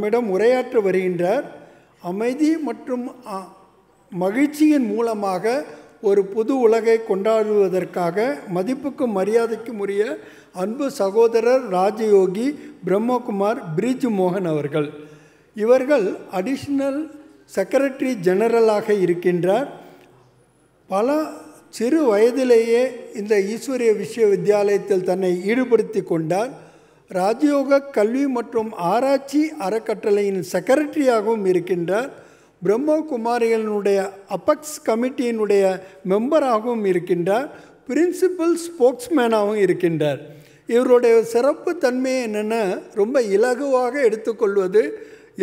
நம்மிடம் உரையாற்ற வருகின்றார் அமைதி மற்றும் மகிழ்ச்சியின் மூலமாக ஒரு புது உலகை கொண்டாடுவதற்காக மதிப்புக்கும் மரியாதைக்கும் உரிய அன்பு சகோதரர் ராஜயோகி பிரம்மகுமார் பிரிஜ் மோகன் அவர்கள் இவர்கள் அடிஷ்னல் செக்ரட்டரி ஜெனரலாக இருக்கின்றார் பல சிறு வயதிலேயே இந்த ஈஸ்வரிய விஸ்வவித்யாலயத்தில் தன்னை ஈடுபடுத்தி கொண்டார் ராஜயோக கல்வி மற்றும் ஆராய்ச்சி அறக்கட்டளையின் செக்ரட்டரியாகவும் இருக்கின்றார் பிரம்மகுமாரிகளினுடைய அப்பக்ஸ் கமிட்டியினுடைய மெம்பராகவும் இருக்கின்றார் பிரின்சிபல் ஸ்போக்ஸ்மேனாகவும் இருக்கின்றார் இவருடைய சிறப்பு தன்மை என்னென்னா ரொம்ப இலகுவாக எடுத்துக்கொள்வது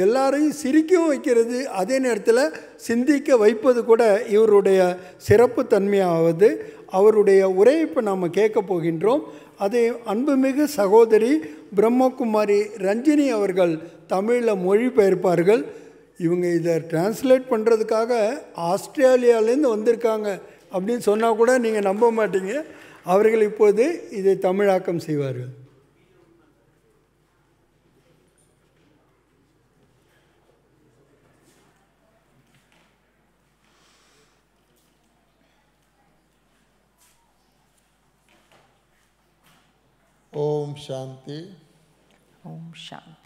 எல்லாரையும் சிரிக்கவும் வைக்கிறது அதே நேரத்தில் சிந்திக்க வைப்பது கூட இவருடைய சிறப்பு தன்மையாவது அவருடைய உரையை இப்போ நாம் கேட்க போகின்றோம் அதை அன்புமிகு சகோதரி பிரம்மகுமாரி ரஞ்சினி அவர்கள் தமிழில் மொழிபெயர்ப்பார்கள் இவங்க இதை டிரான்ஸ்லேட் பண்ணுறதுக்காக ஆஸ்திரேலியாவிலேருந்து வந்திருக்காங்க அப்படின்னு சொன்னால் கூட நீங்கள் நம்ப மாட்டீங்க அவர்கள் இப்போது இதை தமிழாக்கம் செய்வார்கள் shanti Om shanti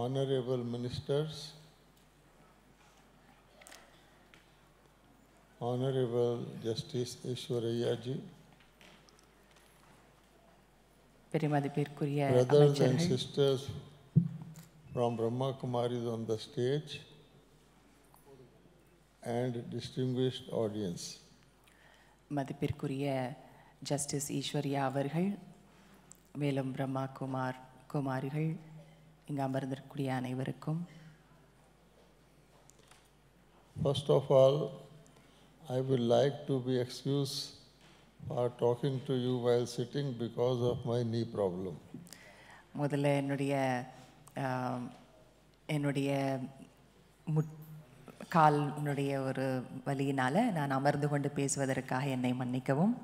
honourable ministers honourable justice Eshwaraiah ji brothers and sisters from Brahma Kumari on the stage and distinguished audience மதிப்பிற்குரிய ஜஸ்டிஸ் ஈஸ்வர்யா அவர்கள் மேலும் பிரம்மா குமார் குமாரிகள் இங்கே அமர்ந்திருக்கக்கூடிய அனைவருக்கும் first of all I will like to be excuse for talking to you while sitting because of my knee problem முதல்ல என்னுடைய என்னுடைய முட் காலினுடைய ஒரு வலியினால் நான் அமர்ந்து கொண்டு பேசுவதற்காக என்னை மன்னிக்கவும்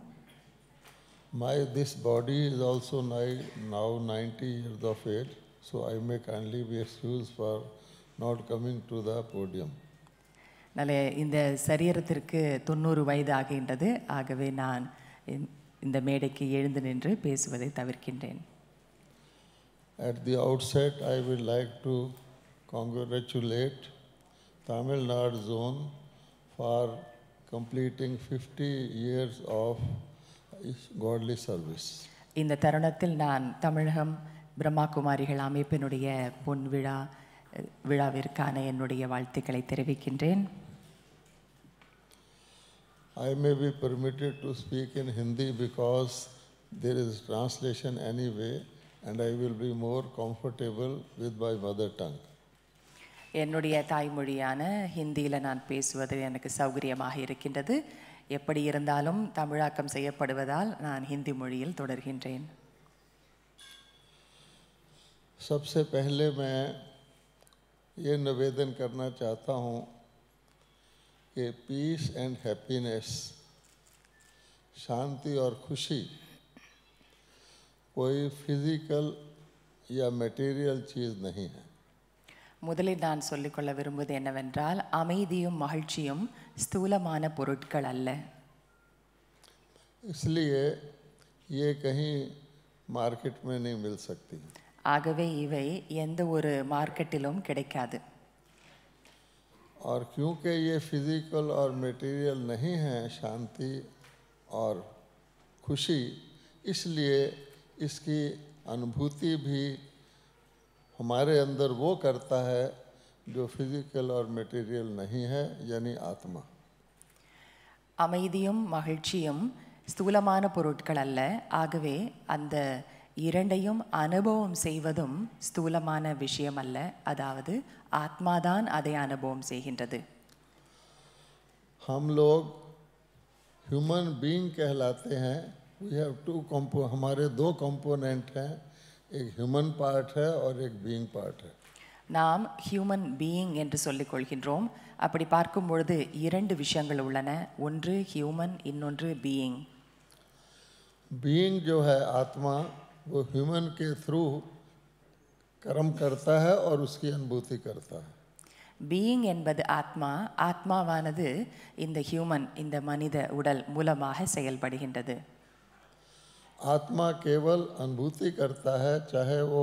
My this body is also now 90 years of age, so I may kindly be excused for not coming to the podium. நல்ல இந்த சரீரத்திற்கு தொண்ணூறு வயது ஆகின்றது ஆகவே நான் இந்த மேடைக்கு எழுந்து நின்று பேசுவதை தவிர்க்கின்றேன் At the outset, I would like to congratulate Tamil Nadu zone for completing 50 years of godly service. In இந்த தருணத்தில் நான் தமிழகம் பிரம்மா குமாரிகள் அமைப்பினுடைய பொன் விழா விழாவிற்கான என்னுடைய வாழ்த்துக்களை தெரிவிக்கின்றேன் I may be permitted to speak in Hindi because there is translation anyway and I will be more comfortable with my mother tongue. என்னுடைய தாய் மொழியான ஹிந்தியில் நான் பேசுவதே எனக்கு சௌகரியமாக இருக்கின்றது எப்படியிருந்தாலும் தமிழ் ஆக்கம் செய்யப்படுவதால் நான் ஹிந்தி மொழியில் தொடர்கின்றேன் सबसे पहले मैं यह निवेदन करना चाहता हूं कि पीस एंड हैप्पीनेस शांति और खुशी कोई फिजिकल या मटेरियल चीज नहीं है முதலில் நான் சொல்லிக்கொள்ள விரும்புவது என்னவென்றால் அமைதியும் மகிழ்ச்சியும் ஸ்தூலமான பொருட்கள் அல்ல ஆகவே இவை எந்த ஒரு மார்க்கெட்டிலும் கிடைக்காது और क्योंकि ये फिजिकल और मटेरियल नहीं है शांति और खुशी इसलिए इसकी अनुभूति भी हमारे अंदर वो करता है जो फिजिकल और मटेरियल नहीं है यानी आत्मा அமைதியும் மகிழ்ச்சியும் ஸ்தூலமான பொருட்கள் அல்ல ஆகவே அந்த இரண்டையும் அனுபவம் செய்வதும் ஸ்தூலமான விஷயம் அல்ல அதாவது ஆத்மாதான் அதை அனுபவம் செய்கின்றது हम लोग ह्यूमन बीइंग कहलाते हैं वी हैव टू हमारे दो कंपोनेंट हैं एक ह्यूमन पार्ट है और एक बीइंग पार्ट है நாம் ஹியூமன் பீயிங் என்று சொல்லிக் கொள்கின்றோம் அப்படி பார்க்கும் பொழுது இரண்டு விஷயங்கள் உள்ளன ஒன்று ஹியூமன் இன்னொன்று பீயிங் பீயிங் ஜோ ஹே ஆத்மா वो ह्यूमन के थ्रू कर्म करता है और उसकी अनुभूति करता है பீயிங் என்பது ஆத்மா ஆத்மாவானது இந்த ஹியூமன் இந்த மனித உடல் மூலமாக செயல்படுகின்றது आत्मा केवल अनुभूति करता है चाहे वो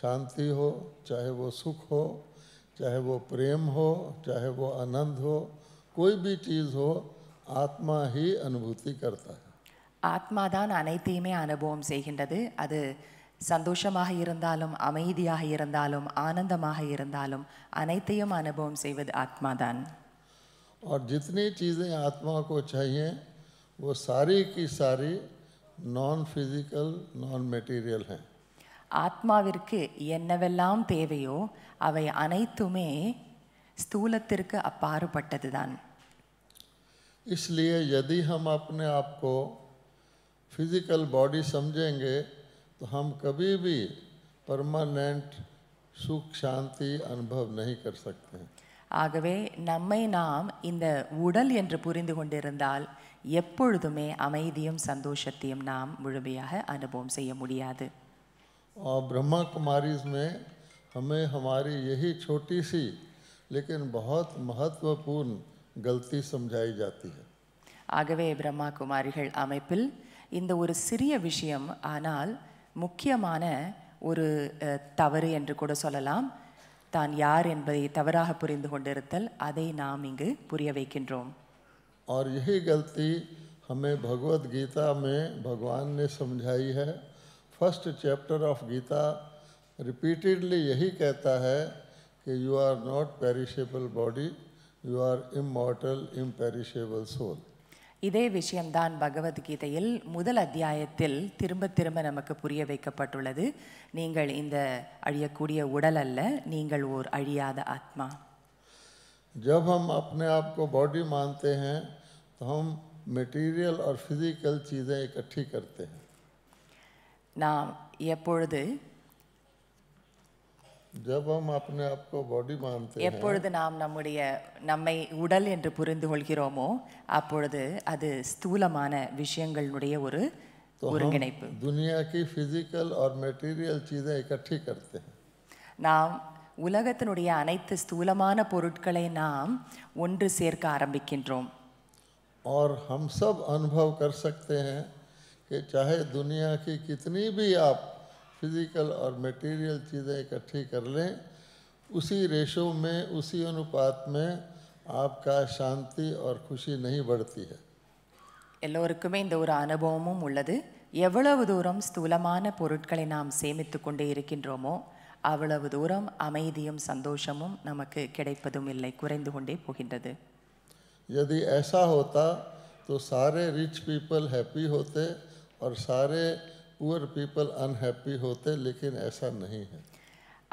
शांति हो चाहे वो सुख हो चाहे वो प्रेम हो चाहे वो आनंद हो कोई भी चीज़ हो आत्मा ही अनुभूति करता है आत्मा आत्मादान अने अनुभव से अब सन्ोषम अमदियां आनंद आत्मा दान और जितनी चीज़ें आत्मा को चाहिए वो सारी की सारी नॉन फिजिकल नॉन मटेरियल हैं आत्मा विरके येन्ने वेल्लाम तेवयो अवे अनैतुमे स्थूलत्तिरके अपारु पट्टत दान इसलिए यदि हम अपने आप को फिजिकल बॉडी समझेंगे तो हम कभी भी परमानेंट सुख शांति अनुभव नहीं कर सकते हैं ஆகவே நம்மை நாம் இந்த உடல் என்று புரிந்து கொண்டிருந்தால் எப்பொழுதுமே அமைதியும் சந்தோஷத்தையும் நாம் முழுமையாக அனுபவம் செய்ய முடியாது பிரம்மா ब्रह्मा कुमारीज ஹமாரி எஹி சோட்டி சி லேக்கன் பகத் लेकिन கல்தி சம்ஜாய் ஜாத்தி ஆகவே பிரம்மா குமாரிகள் அமைப்பில் இந்த ஒரு சிறிய விஷயம் ஆனால் முக்கியமான ஒரு தவறு என்று கூட சொல்லலாம் தான் யார் என்பதை தவறாக புரிந்து கொண்டிருத்தல் அதை நாம் இங்கு புரிய வைக்கின்றோம் और यही गलती हमें भगवत गीता में भगवान ने समझाई है first chapter of Gita repeatedly यही कहता है कि you are not perishable body you are immortal imperishable soul இதே விஷயம்தான் பகவத்கீதையில் முதல் அத்தியாயத்தில் திரும்ப திரும்ப நமக்கு புரிய வைக்கப்பட்டுள்ளது நீங்கள் இந்த அழியக்கூடிய உடல் அல்ல நீங்கள் ஓர் அழியாத ஆத்மா ஜப் ஹம் अपने आप हैं மெட்டீரியல் ஆர் ஃபிசிக்கல் சீதை கட்டி करते நாம் எப்பொழுது எப்பொழுது நாம் நம்முடைய நம்மை உடல் என்று புரிந்து கொள்கிறோமோ அப்பொழுது அது ஸ்தூலமான விஷயங்களுடைய ஒரு ஒருங்கிணைப்பு துனியாக்கு ஃபிசிக்கல் और மெட்டீரியல் चीजें इकट्ठी நாம் உலகத்தினுடைய அனைத்து ஸ்தூலமான பொருட்களை நாம் ஒன்று சேர்க்க ஆரம்பிக்கின்றோம் और हम सब अनुभव कर सकते हैं कि चाहे दुनिया की कितनी भी आप फिज़िकल और मटेरियल चीज़ें इकट्ठी कर लें उसी रेशो में उसी अनुपात में आपका शांति और खुशी नहीं बढ़ती है எல்லோருக்குமே இந்த ஒரு அனுபவமும் உள்ளது எவ்வளவு தூரம் ஸ்தூலமான பொருட்களை நாம் சேமித்து கொண்டே இருக்கின்றோமோ அவ்வளவு தூரம் அமைதியும் சந்தோஷமும் நமக்கு கிடைப்பதும் இல்லை குறைந்து கொண்டே போகின்றது यदि ऐसा होता तो सारे रिच पीपल हैप्पी होते और सारे புவர் பீப்புள் அன்ஹாப்பி ஹோத்தே லேக்கின் ஐசா நஹி ஹை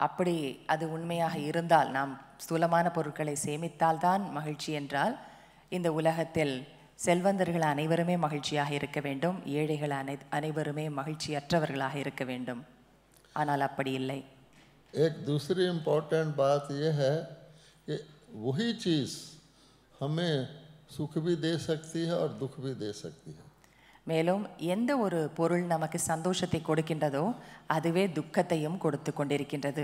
அப்படி அது உண்மையாக இருந்தால் நாம் ஸ்தூலமான பொருட்களை சேமித்தால் தான் மகிழ்ச்சி என்றால் இந்த உலகத்தில் செல்வந்தர்கள் அனைவருமே மகிழ்ச்சியாக இருக்க வேண்டும் ஏழைகள் அனை அனைவருமே மகிழ்ச்சியற்றவர்களாக இருக்க வேண்டும் ஆனால் அப்படி இல்லை एक दूसरी इम्पोर्टेंट बात यह है कि वही चीज़ हमें सुख भी दे सकती है और दुख भी दे सकती है மேலும் எந்த ஒரு பொருள் நமக்கு சந்தோஷத்தை கொடுக்கின்றதோ அதுவே துக்கத்தையும் கொடுத்து கொண்டிருக்கின்றது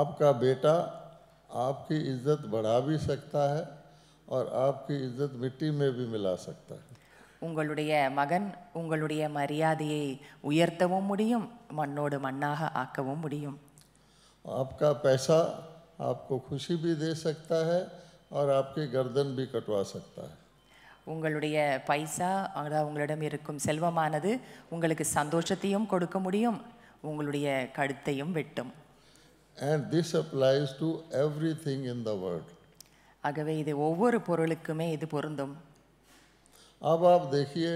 ஆப்கா பேட்டா ஆப்கி இஜ்ஜத் படா பி சக்தா ஹை और आपकी इज्जत मिट्टी में भी உங்களுடைய மகன் உங்களுடைய மரியாதையை உயர்த்தவும் முடியும் மண்ணோடு மண்ணாக ஆக்கவும் முடியும் ஆப்கா பைசா ஆப்கோ खुशी பி தே சக்தா है और आपकी गर्दन भी कटवा सकता உங்களுடைய பைசா அதாவது உங்களிடம் இருக்கும் செல்வமானது உங்களுக்கு சந்தோஷத்தையும் கொடுக்க முடியும் உங்களுடைய கழுத்தையும் வெட்டும் and this applies to everything in the world ஆகவே இது ஒவ்வொரு பொருளுக்குமே இது பொருந்தும் अब आप देखिए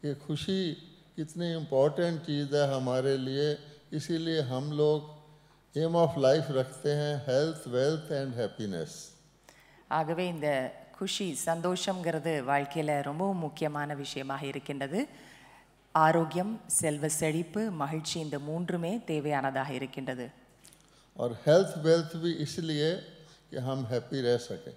कि குஷி कितनी இம்பார்ட்டன்ட் चीज़ है हमारे लिए इसीलिए हम लोग एम ऑफ लाइफ रखते हैं हेल्थ वेल्थ एंड ஆகவே இந்த குஷி சந்தோஷங்கிறது வாழ்க்கையில் ரொம்பவும் முக்கியமான விஷயமாக இருக்கின்றது ஆரோக்கியம் செல்வ செழிப்பு மகிழ்ச்சி இந்த மூன்றுமே தேவையானதாக இருக்கின்றது और हेल्थ वेल्थ भी इसलिए कि हम हैप्पी रह सकें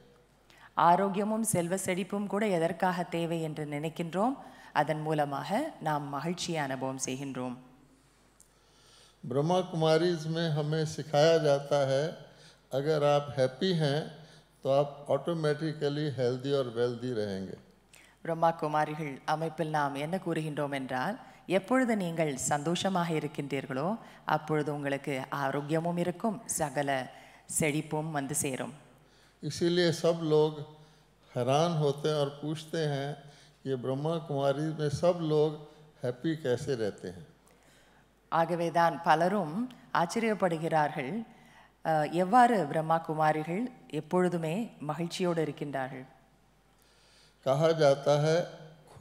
ஆரோக்கியமும் செல்வ செழிப்பும் கூட எதற்காக தேவை என்று நினைக்கின்றோம் அதன் மூலமாக நாம் மகிழ்ச்சி அனுபவம் செய்கின்றோம் ब्रह्मा कुमारीज में हमें सिखाया जाता है अगर आप हैप्पी हैं तो आप ऑटोमेटिकली हेल्दी और वेल्दी रहेंगे பிரம்மா குமாரிகள் அமைப்பில் நாம் என்ன கூறுகின்றோம் என்றால் எப்பொழுது நீங்கள் சந்தோஷமாக இருக்கின்றீர்களோ அப்பொழுது உங்களுக்கு ஆரோக்கியமும் இருக்கும் சகல செழிப்பும் வந்து சேரும் इसीलिए सब लोग हैरान होते हैं और पूछते हैं ये ब्रह्मा कुमारी में सब लोग हैप्पी कैसे ஆகவே தான் பலரும் ஆச்சரியப்படுகிறார்கள் எவ்வாறு பிரம்மா குமாரிகள் எப்பொழுதுமே மகிழ்ச்சியோடு இருக்கின்றார்கள் கஹா ஜாத்தா ஹை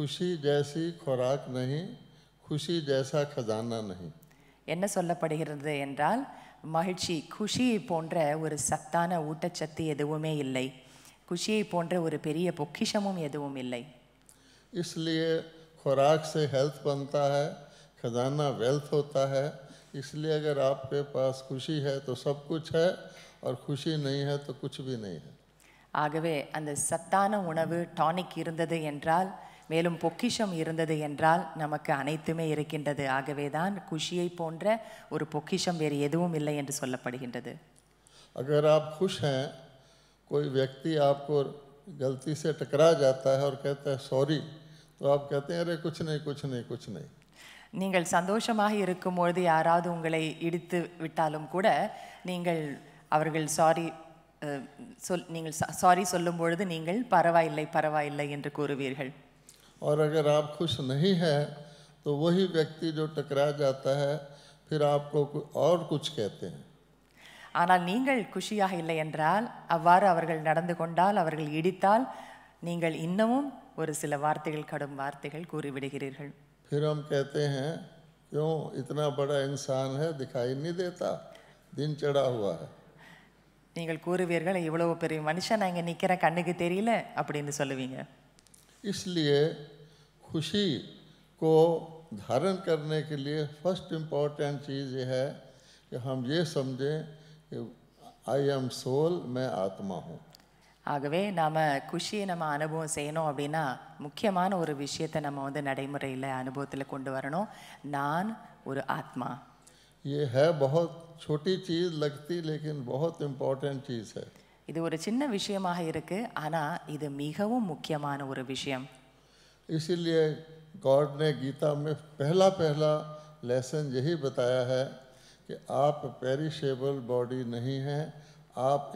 खुशी जैसी खुराक नहीं खुशी जैसा खजाना नहीं என்ன சொல்லப்படுகிறது என்றால் மகிழ்ச்சி குஷியை போன்ற ஒரு சத்தான ஊட்டச்சத்து எதுவுமே இல்லை குஷியை போன்ற ஒரு பெரிய பொக்கிஷமும் எதுவும் இல்லை इसलिए खुराक से हेल्थ बनता है खजाना वेल्थ होता है इसलिए अगर आपके पास खुशी है तो सब कुछ है और खुशी नहीं है तो कुछ भी नहीं है ஆகவே அந்த சத்தான உணவு டானிக் இருந்தது என்றால் மேலும் பொக்கிஷம் இருந்தது என்றால் நமக்கு அனைத்துமே இருக்கின்றது ஆகவே தான் குஷியை போன்ற ஒரு பொக்கிஷம் வேறு எதுவும் இல்லை என்று சொல்லப்படுகின்றது அகர் ஆப் खुश हैं कोई व्यक्ति आपको गलती से टकरा जाता है और कहता है सॉरी तो आप कहते हैं अरे कुछ नहीं कुछ नहीं நீங்கள் சந்தோஷமாக இருக்கும்பொழுது யாராவது உங்களை இடித்து விட்டாலும் கூட நீங்கள் அவர்கள் சாரி சொல் நீங்கள் சாரி சொல்லும் பொழுது நீங்கள் பரவாயில்லை பரவாயில்லை என்று கூறுவீர்கள் और अगर आप खुश नहीं है तो वही व्यक्ति जो टकरा जाता है फिर आपको और कुछ कहते हैं ஆனால் நீங்கள் குஷியாக இல்லை என்றால் அவ்வாறு அவர்கள் நடந்து கொண்டால் அவர்கள் இடித்தால் நீங்கள் இன்னமும் ஒரு சில வார்த்தைகள் கடும் வார்த்தைகள் கூறிவிடுகிறீர்கள் फिर हम कहते हैं क्यों इतना बड़ा इंसान है दिखाई नहीं देता दिन चढ़ा हुआ है நீங்கள் கூறுவீர்கள் இவ்வளவு பெரிய மனுஷன் நான் இங்கே நிற்கிறேன் கண்ணுக்கு தெரியல அப்படின்னு சொல்லுவீங்க इसलिए खुशी को धारण करने के लिए फर्स्ट इम्पॉर्टेंट चीज़ ये है कि हम ये समझें कि आई एम सोल मैं आत्मा हूँ ஆகவே நாம் குஷியை நம்ம அனுபவம் செய்யணும் அப்படின்னா முக்கியமான ஒரு விஷயத்தை நம்ம வந்து நடைமுறையில் அனுபவத்தில் கொண்டு வரணும் நான் ஒரு ஆத்மா ஏ ஹே பகத் சோட்டி சீஸ் லக்தி லேக்கின் பகத் இம்பார்ட்டன்ட் சீஸ் இது ஒரு சின்ன விஷயமாக இருக்குது ஆனால் இது மிகவும் முக்கியமான ஒரு விஷயம் इसीलिए गॉड கீதா மே பெலா பெலா पहला लेसन यही बताया है कि आप पेरिशेबल बॉडी नहीं हैं आप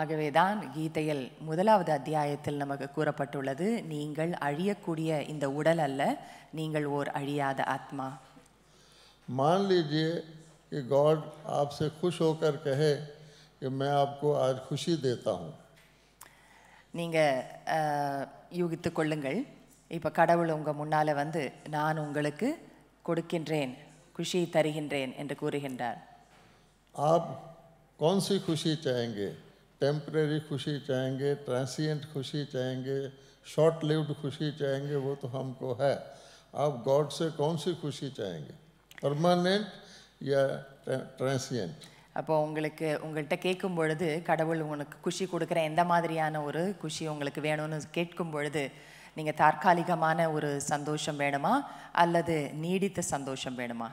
ஆகவே தான் கீதையில் முதலாவது அத்தியாயத்தில் நமக்கு கூறப்பட்டுள்ளது நீங்கள் அழியக்கூடிய இந்த உடல் அல்ல நீங்கள் ஓர் அழியாத ஆத்மா मान लीजिए कि गॉड आपसे खुश होकर कहे कि நீங்கள் யூகித்து கொள்ளுங்கள் இப்போ கடவுள் உங்கள் முன்னால் வந்து நான் உங்களுக்கு கொடுக்கின்றேன் குஷியை தருகின்றேன் என்று கூறுகின்றார் ஆப் कौन குஷி खुशी टेम्प्रेरी खुशी चाहेंगे ट्रांसिएंट खुशी चाहेंगे शॉर्ट लिव्ड खुशी चाहेंगे वो तो हमको है आप गॉड से कौन सी खुशी चाहेंगे परमानेंट या ट्रांसिएंट அப்போ உங்களுக்கு உங்கள்கிட்ட கேட்கும் பொழுது கடவுள் உனக்கு குஷி கொடுக்குற எந்த மாதிரியான ஒரு குஷி உங்களுக்கு வேணும்னு கேட்கும் பொழுது நீங்கள் தற்காலிகமான ஒரு சந்தோஷம் வேணுமா அல்லது நீடித்த சந்தோஷம் வேணுமா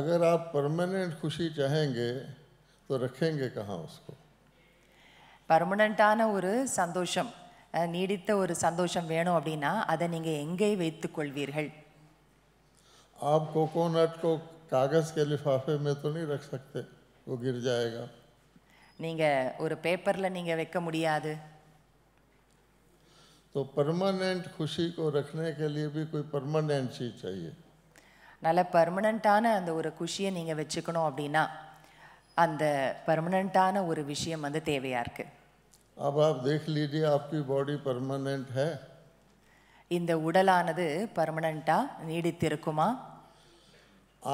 அகர் ஆப் பர்மனெண்ட் குஷி சாहेंगे तो रखेंगे कहाँ उसको பர்மனண்ட்டான ஒரு சந்தோஷம் நீடித்த ஒரு சந்தோஷம் வேணும் அப்படின்னா அதை நீங்கள் எங்கே வைத்து கொள்வீர்கள் आप कोकोनट को कागज के लिफाफे में तो नहीं रख सकते वो गिर जाएगा நீங்கள் ஒரு பேப்பரில் நீங்கள் வைக்க முடியாது तो परमानेंट खुशी को रखने के लिए भी कोई परमानेंट चीज़ चाहिए நல்ல பர்மனண்ட்டான அந்த ஒரு குஷியை நீங்கள் வச்சுக்கணும் அப்படின்னா அந்த பர்மனண்ட்டான ஒரு விஷயம் வந்து தேவையாக இருக்குது अब आप देख लीजिए आपकी बॉडी परमानेंट है இந்த உடலானது பர்மனண்ட்டாக நீடித்திருக்குமா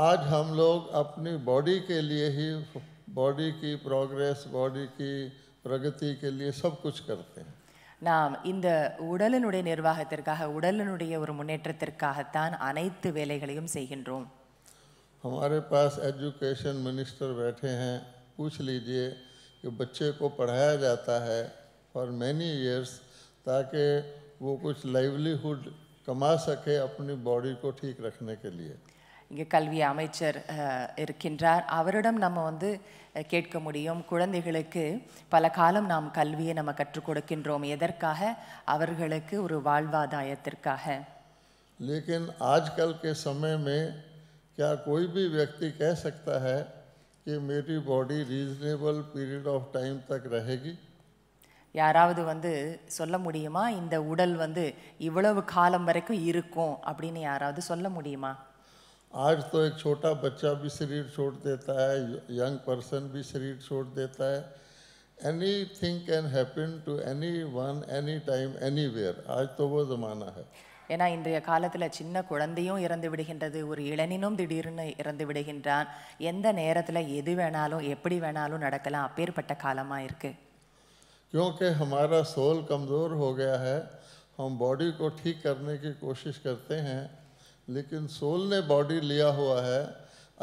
आज हम लोग अपनी बॉडी के लिए ही बॉडी की प्रोग्रेस बॉडी की प्रगति के लिए सब कुछ करते हैं நாம் இந்த உடலினுடைய நிர்வாகத்திற்காக உடலினுடைய ஒரு முன்னேற்றத்திற்காகத்தான் அனைத்து வேலைகளையும் செய்கின்றோம் हमारे पास एजुकेशन मिनिस्टर बैठे हैं पूछ लीजिए कि बच्चे को पढ़ाया जाता है फॉर मैनी ईयर्स ताकि वो कुछ लाइवलीहुड कमा सके अपनी बॉडी को ठीक रखने के लिए कल अमचर नाम वो के पलकाल नाम कल नम कमुके लेकिन आजकल के समय में क्या कोई भी व्यक्ति कह सकता है कि मेरी body reasonable period of time तक रहेगी யாராவது வந்து சொல்ல முடியுமா இந்த உடல் வந்து இவ்வளவு காலம் வரைக்கும் இருக்கும் அப்படின்னு யாராவது சொல்ல முடியுமா आज तो एक छोटा बच्चा भी शरीर छोड़ देता है यंग पर्सन भी शरीर छोड़ देता है anything can happen to anyone any time anywhere आज तो वो ज़माना है ஏன்னா இன்றைய காலத்தில் சின்ன குழந்தையும் இறந்து விடுகின்றது ஒரு இளனினும் திடீர்னு இறந்து விடுகின்றான் எந்த நேரத்தில் எது வேணாலும் எப்படி வேணாலும் நடக்கலாம் அப்பேற்பட்ட காலமாக இருக்குது क्योंकि हमारा सोल कमज़ोर हो गया है हम बॉडी को ठीक करने की कोशिश करते हैं लेकिन सोल ने बॉडी लिया हुआ है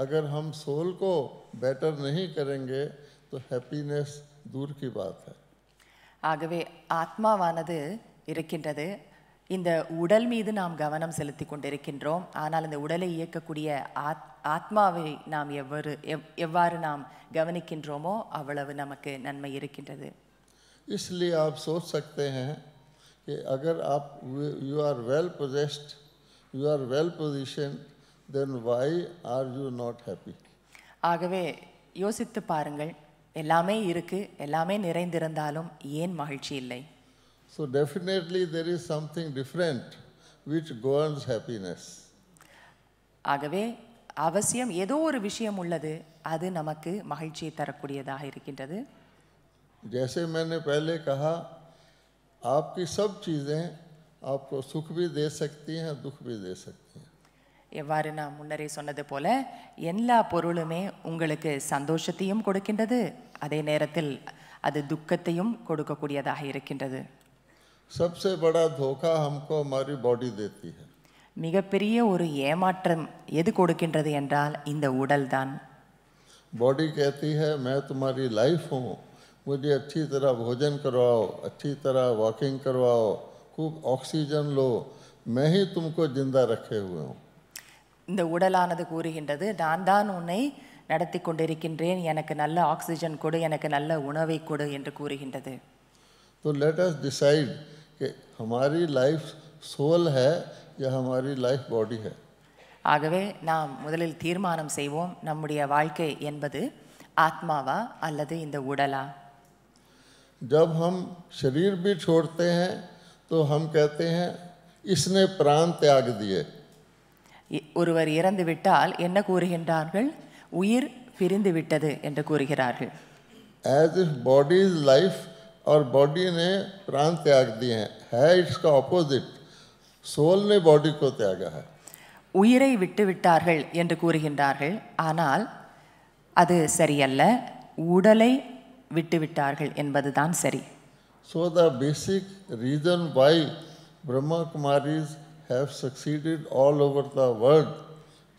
अगर हम सोल ஆகவே ஆத்மாவானது இருக்கின்றது இந்த உடல் மீது நாம் கவனம் செலுத்தி கொண்டிருக்கின்றோம் ஆனால் இந்த உடலை இயக்கக்கூடிய ஆத் ஆத்மாவை நாம் எவ்வாறு எவ் எவ்வாறு நாம் கவனிக்கின்றோமோ அவ்வளவு நமக்கு நன்மை இருக்கின்றது இஸ்லி ஆப் सोच சக்தே அகர் ஆப் अगर you are are well you are are position then why are you not happy ஆகவே யோசித்து பாருங்கள் எல்லாமே இருக்குது எல்லாமே நிறைந்திருந்தாலும் ஏன் மகிழ்ச்சி இல்லை So definitely there is something different which governs happiness. ஆகவே அவசியம் ஏதோ ஒரு விஷயம் உள்ளது அது நமக்கு மகிழ்ச்சியை தரக்கூடியதாக இருக்கின்றது जैसे मैंने पहले कहा आपकी सब चीज़ें आपको सुख भी दे सकती हैं दुख भी दे सकती हैं எவ்வாறு நான் முன்னரே சொன்னது போல எல்லா பொருளுமே உங்களுக்கு சந்தோஷத்தையும் கொடுக்கின்றது அதே நேரத்தில் அது துக்கத்தையும் கொடுக்கக்கூடியதாக இருக்கின்றது सबसे बड़ा धोखा हमको हमारी बॉडी देती है மிகப்பெரிய ஒரு ஏமாற்றம் எது கொடுக்கின்றது என்றால் இந்த உடல் தான் பாடி कहती है मैं तुम्हारी लाइफ हूँ मुझे अच्छी तरह भोजन करवाओ अच्छी तरह वॉकिंग करवाओ खूब ऑक्सीजन लो मैं ही तुमको जिंदा रखे हुए हूँ இந்த உடலானது கூறுகின்றது நான் தான் உன்னை நடத்தி கொண்டிருக்கின்றேன் எனக்கு நல்ல ஆக்சிஜன் கொடு எனக்கு நல்ல உணவை கொடு என்று கூறுகின்றது तो let us decide कि हमारी लाइफ சோல் ஹே யா ஹமாரி லைஃப் பாடி ஹே ஆகவே நாம் முதலில் தீர்மானம் செய்வோம் நம்முடைய வாழ்க்கை என்பது ஆத்மாவா அல்லது இந்த உடலா जब हम शरीर भी छोड़ते हैं तो हम कहते हैं इसने प्राण त्याग दिए ஒருவர் இறந்து விட்டால் என்ன கூறுகின்றார்கள் உயிர் பிரிந்து விட்டது என்று கூறுகிறார்கள் as if body is life और बॉडी ने प्राण त्याग दिए हैं है इसका ऑपोजिट सोल ने बॉडी को त्यागा है உயிரை விட்டு விட்டார்கள் என்று கூறுகின்றார்கள் ஆனால் அது சரியல்ல உடலை விட்டுவிட்டார்கள் என்பதுதான் சரி so the basic reason why Brahma Kumaris have succeeded all over the world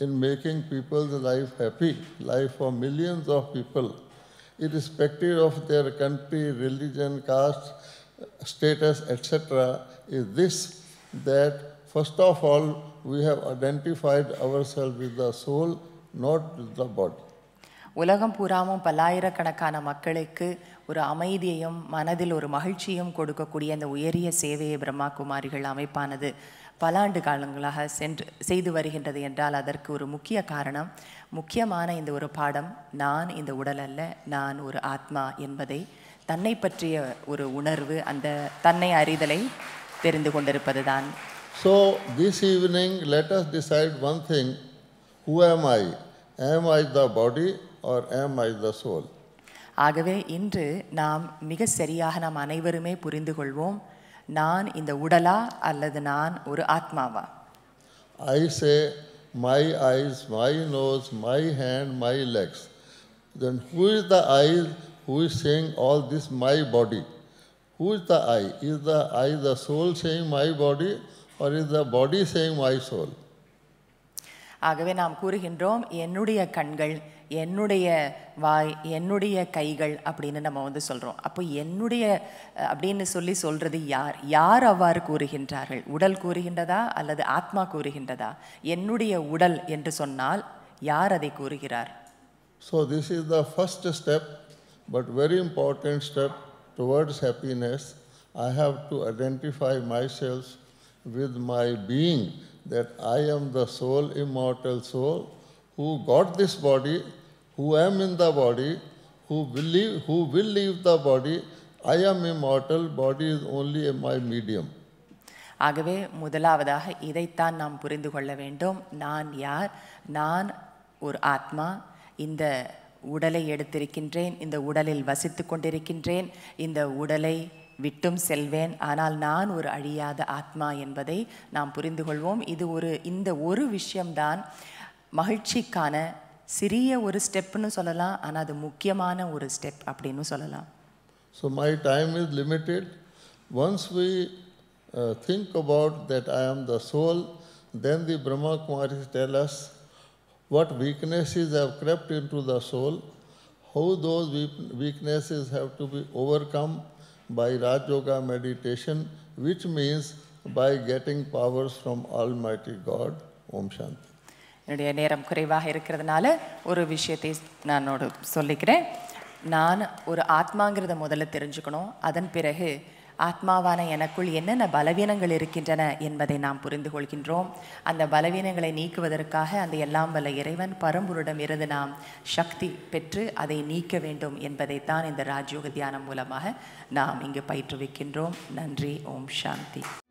in making people's life happy life of millions of people irrespective of their country, religion, caste, status, etc., is this that first of all we have identified ourselves with the soul, not with the body. உலகம் பூராமும் பல்லாயிரக்கணக்கான மக்களுக்கு ஒரு அமைதியையும் மனதில் ஒரு மகிழ்ச்சியும் கொடுக்கக்கூடிய அந்த உயரிய சேவையை பிரம்மா குமாரிகள் அமைப்பானது பல ஆண்டு காலங்களாக சென்று செய்து வருகின்றது என்றால் அதற்கு ஒரு முக்கிய காரணம் முக்கியமான இந்த ஒரு பாடம் நான் இந்த உடல் அல்ல நான் ஒரு ஆத்மா என்பதை தன்னை பற்றிய ஒரு உணர்வு அந்த தன்னை அறிதலை தெரிந்து கொண்டிருப்பது தான் so this evening let us decide one thing who am I ஆம் ஐ த பாடி ஆர் ஆம் ஐ த சோல் ஆகவே இன்று நாம் மிக சரியாக நாம் அனைவருமே புரிந்து கொள்வோம் நான் இந்த உடலா அல்லது நான் ஒரு ஆத்மாவா I say my eyes my nose my hand my legs then who is the I who is saying all this my body who is the I is the I the soul saying my body or is the body saying my soul ஆகவே நாம் கூறுகின்றோம் என்னுடைய கண்கள் என்னுடைய வாய் என்னுடைய கைகள் அப்படின்னு நம்ம வந்து சொல்கிறோம் அப்போ என்னுடைய அப்படின்னு சொல்லி சொல்கிறது யார் யார் அவ்வாறு கூறுகின்றார்கள் உடல் கூறுகின்றதா அல்லது ஆத்மா கூறுகின்றதா என்னுடைய உடல் என்று சொன்னால் யார் அதை கூறுகிறார் so this is the first step but very important step towards happiness I have to identify my self with my being that I am the soul, immortal soul, who got this body, who am in the body, who will leave, who will leave the body. I am immortal, body is only my medium. ஆகவே முதலாவதாக இதைத்தான் நாம் புரிந்து கொள்ள வேண்டும் நான் யார் நான் ஒரு ஆத்மா இந்த உடலை எடுத்திருக்கின்றேன் இந்த உடலில் வசித்து கொண்டிருக்கின்றேன் இந்த உடலை விட்டும் செல்வேன் ஆனால் நான் ஒரு அழியாத ஆத்மா என்பதை நாம் புரிந்து கொள்வோம் இது ஒரு இந்த ஒரு விஷயம்தான் மகிழ்ச்சிக்கான சிறிய ஒரு ஸ்டெப்னு சொல்லலாம் ஆனால் அது முக்கியமான ஒரு ஸ்டெப் அப்படின்னு சொல்லலாம் so my time is limited once we think about that I am the soul then the Brahma is tell us what weaknesses have the soul how those weakness is how to be overcome by Raj Yoga meditation, which means by getting powers from Almighty God. Om Shanti. என்னுடைய நேரம் குறைவாக இருக்கிறதுனால ஒரு விஷயத்தை நானோடு சொல்லிக்கிறேன் நான் ஒரு ஆத்மாங்கிறத முதல்ல தெரிஞ்சுக்கணும் அதன் பிறகு ஆத்மாவான எனக்குள் என்னென்ன பலவீனங்கள் இருக்கின்றன என்பதை நாம் புரிந்து கொள்கின்றோம் அந்த பலவீனங்களை நீக்குவதற்காக அந்த எல்லாம் வல்ல இறைவன் பரம்புரிடம் இருந்து நாம் சக்தி பெற்று அதை நீக்க வேண்டும் என்பதைத்தான் இந்த ராஜயோக தியானம் மூலமாக நாம் இங்கு பயிற்றுவிக்கின்றோம் நன்றி ஓம் சாந்தி